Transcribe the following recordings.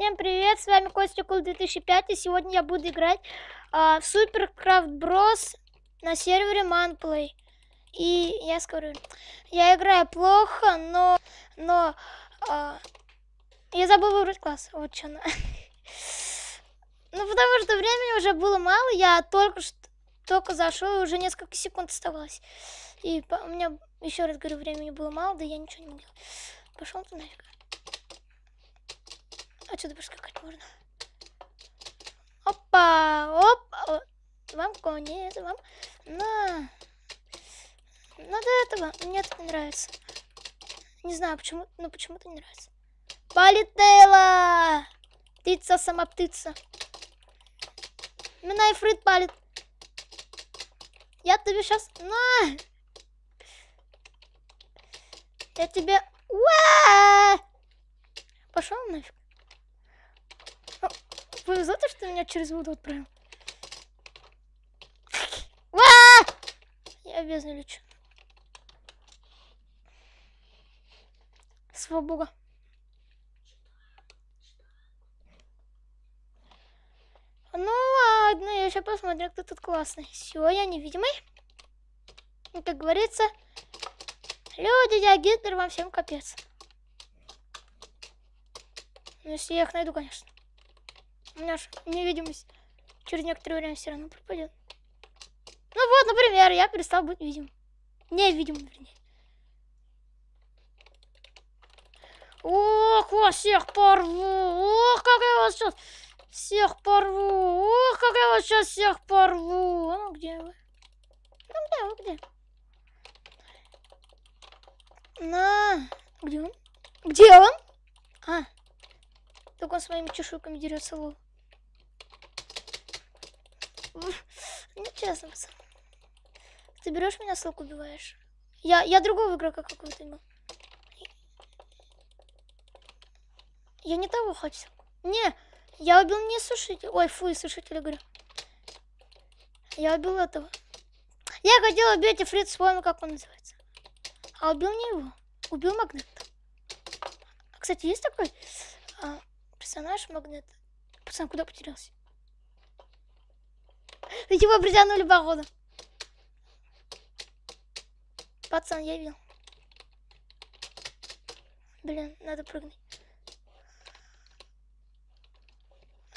Всем привет, с вами Костя Кул 2005 и сегодня я буду играть а, в Super Craft Bros на сервере Манплей. И я скажу, я играю плохо, но, но а, я забыл выбрать класс, вот что она. ну потому что времени уже было мало, я только что только зашел и уже несколько секунд оставалось. И по, у меня, еще раз говорю, времени было мало, да я ничего не могла. Пошел ты нафиг. Отсюда проскакать можно. Опа! Оп! Вам конец, вам... На! Надо этого. Мне это не нравится. Не знаю, почему, но почему-то не нравится. Полетела! Птица, сама птица. Меня и Фрид палит. Я тебе сейчас... На! Я тебе... Уа! Пошел нафиг повезло, то, что меня через воду отправил. А! Я обязан лечу. Свобода. Ну ладно, я сейчас посмотрю, кто тут классный. Все, я невидимый. И, ну, как говорится, люди, я Гитлер, вам всем капец. Ну, если я их найду, конечно наша невидимость через некоторое время все равно пропадет. Ну вот, например, я перестал быть видим. Невидимым, вернее. Ох, вас всех порву! Ох, как я вас сейчас всех порву! Ох, как я вас сейчас всех порву! А ну где вы? Ну где вы, где? На! Где он? Где он? А! Только он своими чешуйками дерется лоб. Нечестно, пацан. Ты берешь меня, слуг убиваешь. Я, я другого игрока какого-то имел. Я не того хотел. Не, я убил не сушителя. Ой, фу, и сушителя говорю. Я убил этого. Я хотел убить Эфрит, вспомнил, как он называется. А убил не его. Убил магнит. А, кстати, есть такой а, персонаж магнит? Пацан, куда потерялся? Его притянули походу. Пацан, я видел. Блин, надо прыгнуть.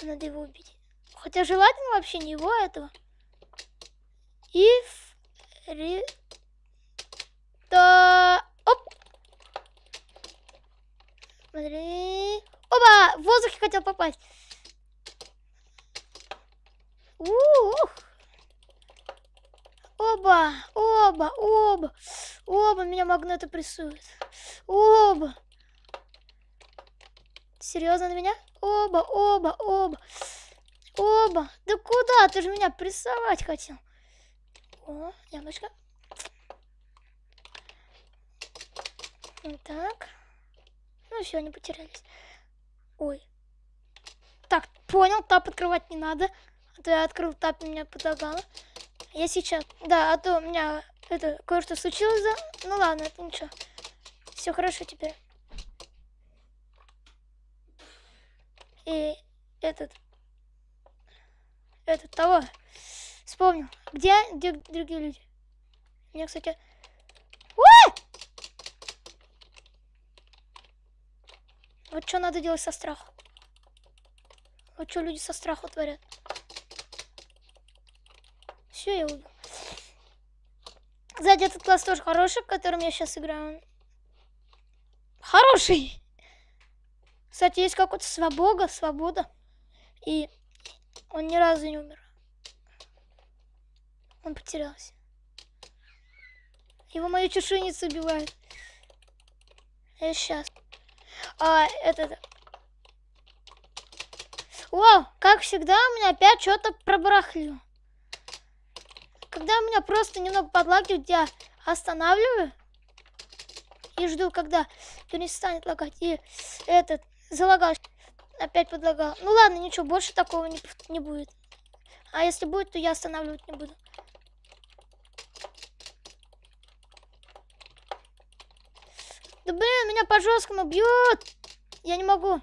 Надо его убить. Хотя желательно вообще не его, а этого. If... Re... Да... Оп! Смотри... Опа! В воздухе хотел попасть. Оба, оба, оба. Оба меня магниты прессуют. Оба. Серьезно на меня? Оба, оба, оба. Оба. Да куда? Ты же меня прессовать хотел. О, яблочко. так. Ну все, они потерялись. Ой. Так, понял, тап открывать не надо. А то я открыл тап, меня подлагало. Я сейчас... Да, а то у меня это кое-что случилось. Да? Ну ладно, это ничего. Все хорошо теперь. И этот... Этот того. Вспомнил. Где, где другие люди? Мне, кстати... Вот что надо делать со страхом. Вот что люди со страху творят. Все, я убил. Кстати, этот класс тоже хороший, в котором я сейчас играю. Хороший. Кстати, есть какой-то свобода, свобода. И он ни разу не умер. Он потерялся. Его мою чешуйницу убивают. Я сейчас. А, этот... О, как всегда, у меня опять что-то пробарахлил когда меня просто немного подлагивает, я останавливаю и жду, когда перестанет лагать. И этот залагал, опять подлагал. Ну ладно, ничего, больше такого не, не будет. А если будет, то я останавливать не буду. Да блин, меня по жесткому бьют. Я не могу.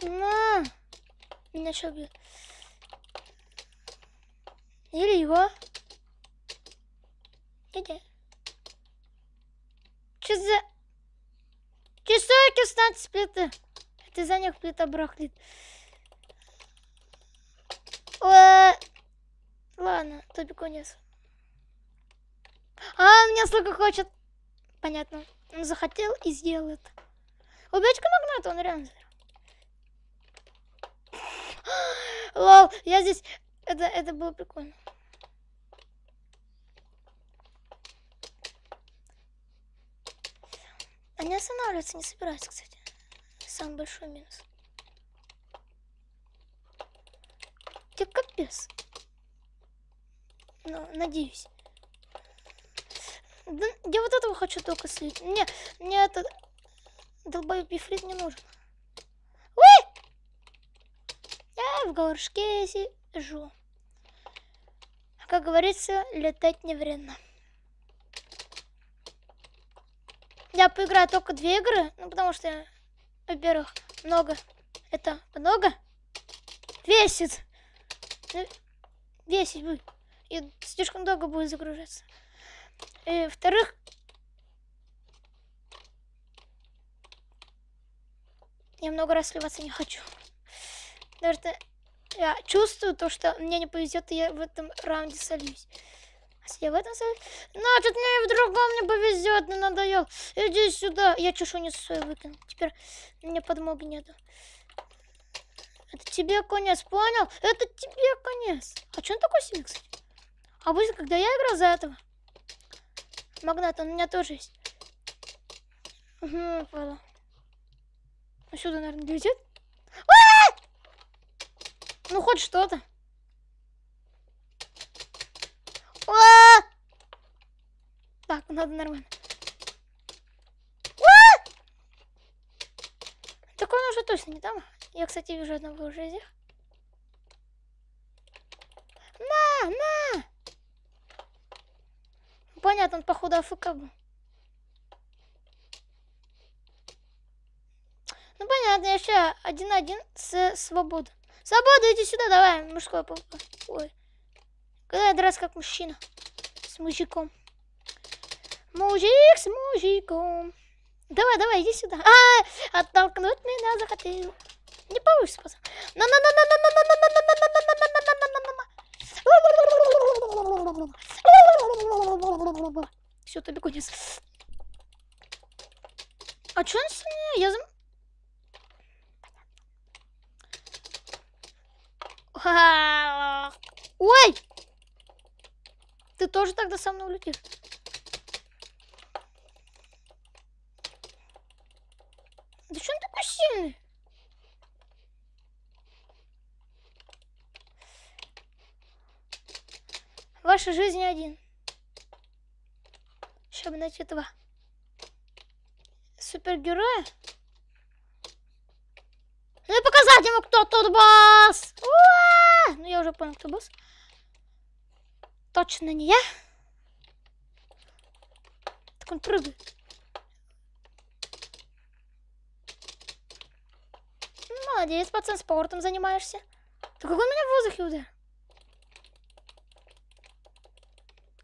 На! Меня что бьет? Или его? Иди. Че за... Часок 16 плиты. Ты за них плита брахлит. Э, ладно, тупику нет. А он меня слуга хочет. Понятно. Он захотел и сделал это. Убечка магната, он реально Лол, я здесь... Это, это было прикольно. Они останавливаются, не собираются, кстати. Самый большой минус. Тебе капец. Ну, надеюсь я вот этого хочу только слить. Мне, мне этот Долбоёб бифрит не нужен. Уи! Я в горшке сижу. Как говорится, летать не вредно. Я поиграю только две игры, ну потому что, во-первых, много. Это много? Весит. Э, весит. будет. И слишком долго будет загружаться э, вторых... Я много раз сливаться не хочу. Потому я чувствую то, что мне не повезет, и я в этом раунде сольюсь. А если я в этом сольюсь... Значит, мне в другом не повезет, не надоел. Иди сюда. Я чешу не свою выкину. Теперь мне подмоги нету. Это тебе конец, понял? Это тебе конец. А что он такой сильный, кстати? Обычно, а когда я играю за этого, Магнат, он у меня тоже есть. Угу, понял. Ну сюда, наверное, летит. А -а -а! Ну хоть что-то. А! Так, надо нормально. А! Так он уже точно не там. Я, кстати, вижу одного уже здесь. них. На, на! понятно, он походу АФК был. Ну понятно, я сейчас один-один с свободы. Свобода, иди сюда, давай, мужской папа. Ой. Когда я драться как мужчина. С мужиком. Мужик с мужиком. Давай, давай, иди сюда. А, оттолкнуть меня захотел. Не получится, пацан. на на на на на на на на на на на на на на на на на все, тебе конец. А чё он с Я зам... Ой! Ты тоже тогда со мной улетишь? Да что он такой сильный? Ваша жизнь один чтобы найти этого супергероя. надо ну показать ему, кто тут босс. Ну я уже понял, кто босс. Точно не я. Так он прыгает. Ну, молодец, пацан, спортом занимаешься. Да какой у меня в воздухе удар?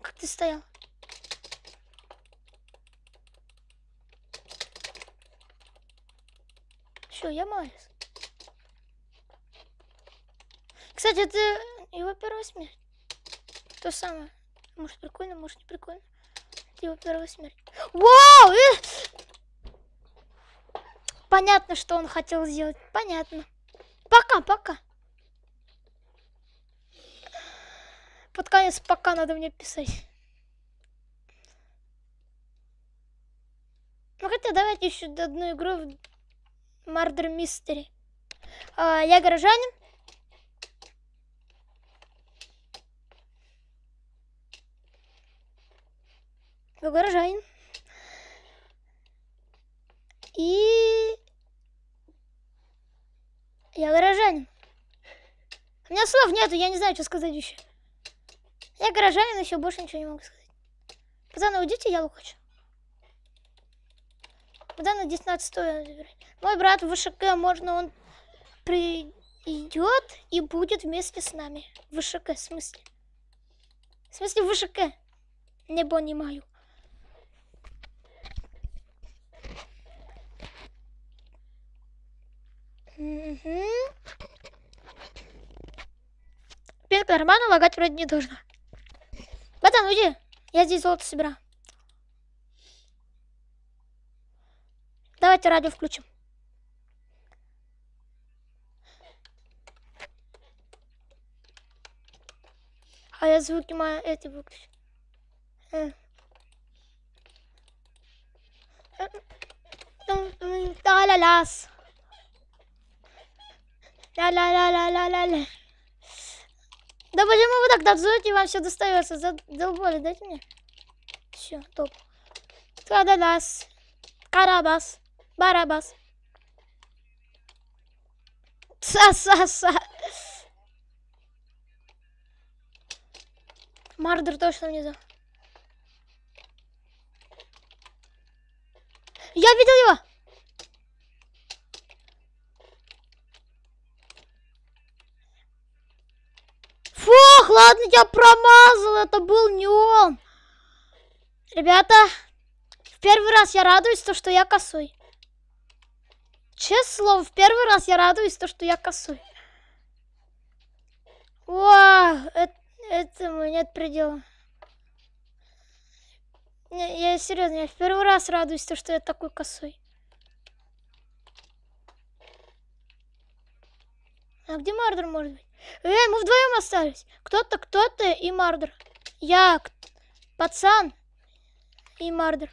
Как ты стоял? Все, я Марис. Кстати, это его первая смерть. То самое. Может прикольно, может не прикольно. Это его первая смерть. Вау! Э! Понятно, что он хотел сделать. Понятно. Пока, пока. Под конец пока надо мне писать. Ну хотя давайте еще одну игру Мардер Мистери. А, я горожанин. Я горожанин. И... Я горожанин. У меня слов нету, я не знаю, что сказать еще. Я горожанин, еще больше ничего не могу сказать. Пацаны, уйдите, я лук Куда на 19 Мой брат в ВШК, можно он придет и будет вместе с нами. В ВШК, в смысле? В смысле в ВШК? Не понимаю. Угу. Теперь кармана лагать вроде не должно. Батан, уйди. Я здесь золото собираю. Давайте радио включим. А я звуки мои эти выключу. Та-ля-ляс. Э. Э, э, Ля-ля-ля-ля-ля-ля-ля. Да почему вы так дозуете, вам все достается? Задолбали, дайте мне. Все, топ. Да Традалас. Карабас. Барабас. Са-са-са. Мардер точно внизу. Я видел его! Фух, ладно, я промазал, это был не он. Ребята, в первый раз я радуюсь, то, что я косой. Честное слово, в первый раз я радуюсь, то, что я косой. О, это, этому нет предела. Не, я серьезно, я в первый раз радуюсь, то, что я такой косой. А где Мардер может быть? Эй, мы вдвоем остались. Кто-то, кто-то и Мардер. Я, пацан и Мардер.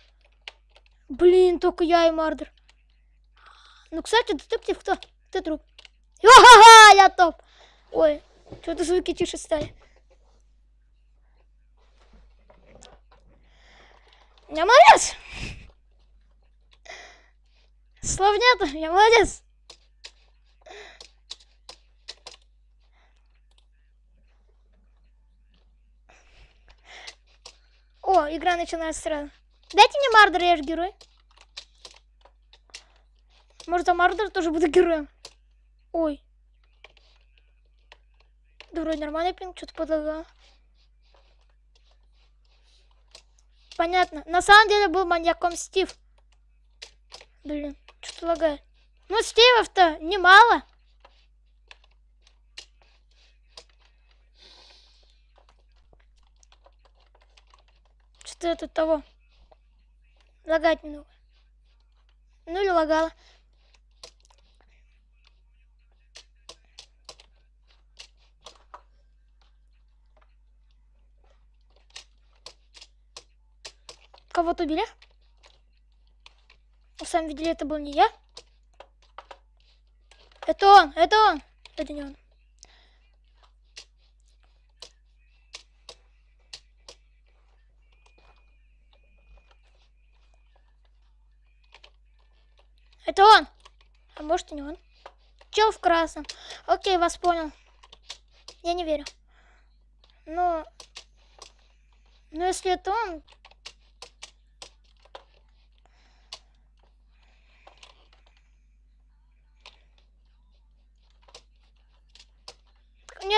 Блин, только я и Мардер. Ну, кстати, детектив кто? Ты друг. Ха-ха, я топ. Ой, что-то звуки тише стали. Я молодец. Слов нет, я молодец. О, игра начинается сразу. Дайте мне Мардер, я же герой. Может, Мардер тоже буду героем? Ой. Да вроде нормальный пинг, что-то подлагал. Понятно. На самом деле был маньяком Стив. Блин, что-то лагает. Ну, Стивов-то немало. Что-то это того. Лагать немного. Ну или лагало. кого-то убили? Вы сами видели, это был не я. Это он, это он. Это не он. Это он. А может и не он. Чел в красном. Окей, вас понял. Я не верю. Но... Ну, Но ну, если это он,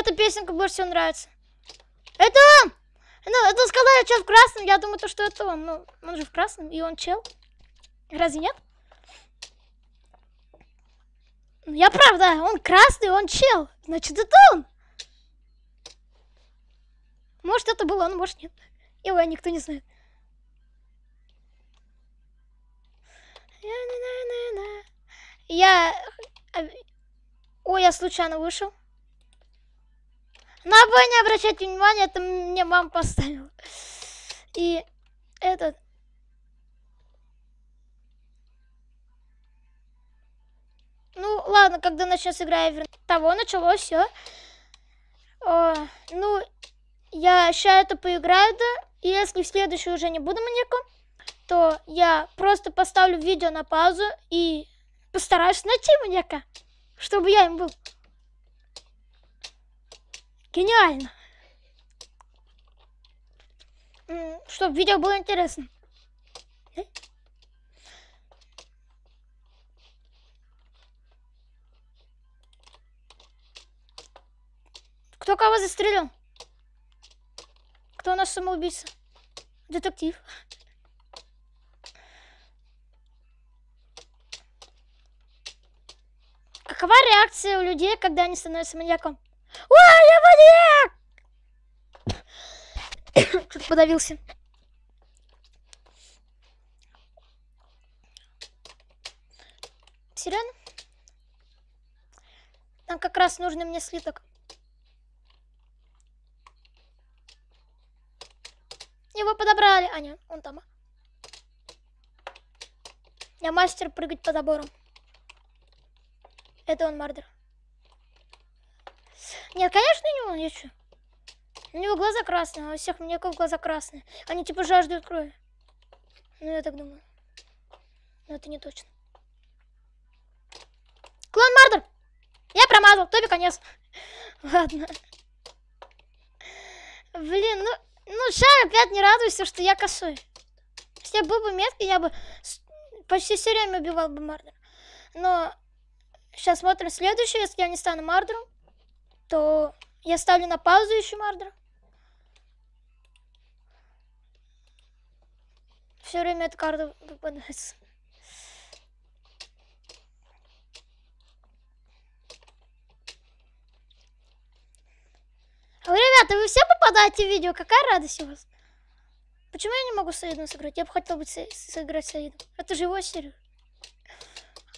эта песенка больше всего нравится. Это он! Ну, это сказал я чел в красном, я думаю, то, что это он. Ну, он же в красном, и он чел. Разве нет? Ну, я правда, он красный, он чел. Значит, это он. Может, это был он, ну, может, нет. Его никто не знает. Я... Э, ой, я случайно вышел. Но вы не обращайте внимания, это мне мама поставила. И этот... Ну, ладно, когда начнется игра, я верну. Того началось, все. О, ну, я сейчас это поиграю, да. И если в следующий уже не буду маньяком, то я просто поставлю видео на паузу и постараюсь найти маньяка, чтобы я им был. Гениально. Чтобы видео было интересно. Кто кого застрелил? Кто у нас самоубийца? Детектив. Какова реакция у людей, когда они становятся маньяком? Ой, я маньяк! Что-то подавился. Серьезно? Там как раз нужный мне слиток. Его подобрали. А, нет, он там. Я мастер прыгать по заборам. Это он мардер. Нет, конечно, не он ничего. У него глаза красные, у всех маньяков глаза красные. Они типа жаждут крови. Ну, я так думаю. Но это не точно. Клон Мардер! Я промазал, Тоби конец. Ладно. Блин, ну, ну ша, опять не радуйся, что я косой. Если я был бы меткий, я бы почти все время убивал бы Мардера. Но сейчас смотрим следующее, если я не стану Мардером то я ставлю на паузу еще мардер. Все время эта карта попадается. А вы, ребята, вы все попадаете в видео? Какая радость у вас? Почему я не могу Саидом сыграть? Я бы хотел бы сыграть Саидом. Это же его сервер.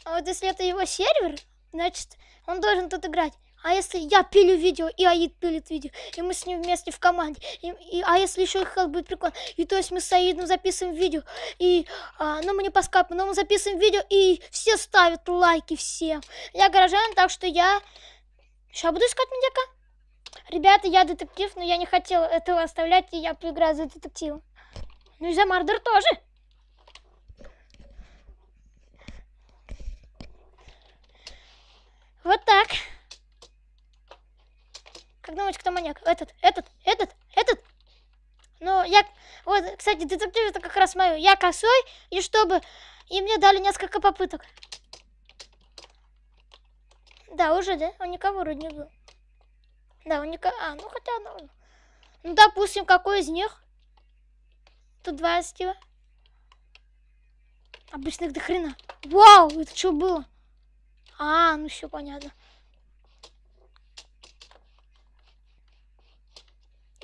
А вот если это его сервер, значит, он должен тут играть. А если я пилю видео, и Аид пилит видео, и мы с ним вместе в команде, и, и, а если еще как будет прикольно и то есть мы с Аидом записываем видео, и, а, ну, мы не по скайпу, но мы записываем видео, и все ставят лайки всем. Я горожан, так что я... Сейчас буду искать медяка. Ребята, я детектив, но я не хотела этого оставлять, и я проиграю за детектива. Ну и за Мардер тоже. Вот так. Как думаете, кто маньяк? Этот, этот, этот, этот. Ну, я... Вот, кстати, детектив это как раз мое. Я косой, и чтобы... И мне дали несколько попыток. Да, уже, да? У никого вроде не было. Да, у никого... А, ну хотя... Ну, ну допустим, какой из них? Тут два стива. Обычных до хрена. Вау, это что было? А, ну все понятно.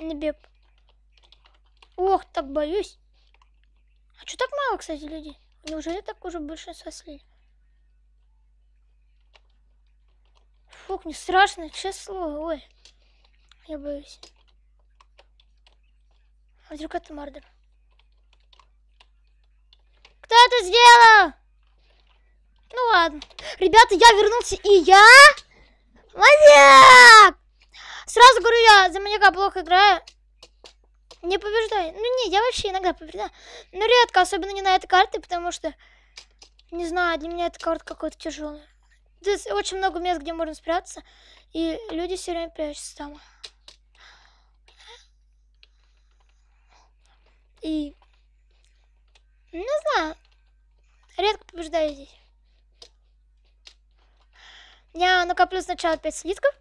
Не Ох, так боюсь. А что так мало, кстати, людей? Неужели так уже больше сосли? Фух, не страшно, число. Ой, я боюсь. А вдруг это мардер? Кто это сделал? Ну ладно. Ребята, я вернулся, и я... Маньяк! Сразу говорю, я за маньяка плохо играю. Не побеждаю. Ну не, я вообще иногда побеждаю. Но редко, особенно не на этой карте, потому что... Не знаю, для меня эта карта какая-то тяжелая. Здесь очень много мест, где можно спрятаться. И люди все время прячутся там. И... не знаю. Редко побеждаю здесь. Я накоплю сначала 5 слитков.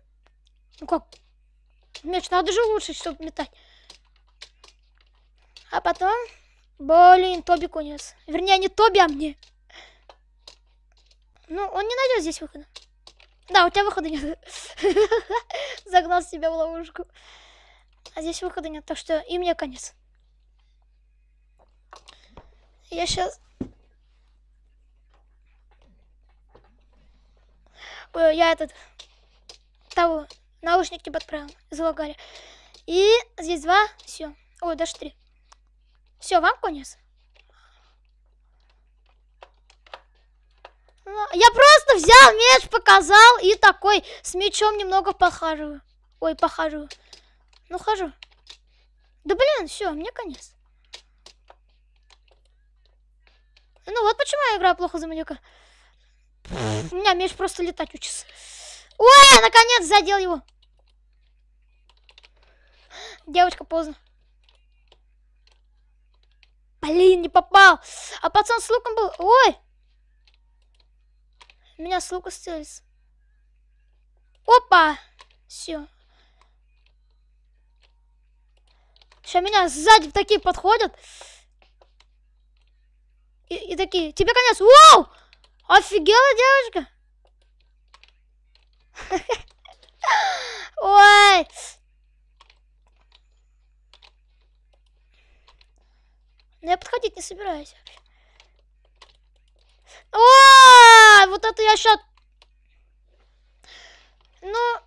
Ну как, Меч надо же лучше, чтобы метать. А потом... Блин, Тоби конец. Вернее, не Тоби, а мне. Ну, он не найдет здесь выхода. Да, у тебя выхода нет. Загнал себя в ловушку. А здесь выхода нет, так что и мне конец. Я сейчас... Я этот... Того... Наушники подправил, залагали. И здесь два, все. Ой, даже три. Все, вам конец. Ну, я просто взял меч, показал и такой с мечом немного похожу. Ой, похожу. Ну, хожу. Да блин, все, мне конец. Ну вот почему я играю плохо за маньяка. У меня меч просто летать учится. Ой, наконец задел его. Девочка, поздно. Блин, не попал. А пацан с луком был. Ой. Меня с лука стелится. Опа. Все. Сейчас меня сзади такие подходят. И, и такие. Тебе конец. Вау! Офигела девочка. Ой! Но ну, я подходить не собираюсь. О, вот это я сейчас. Ну,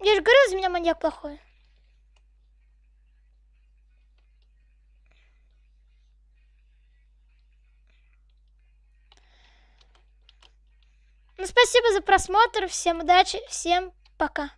я же говорю, из меня маньяк плохой. Ну, спасибо за просмотр, всем удачи, всем пока.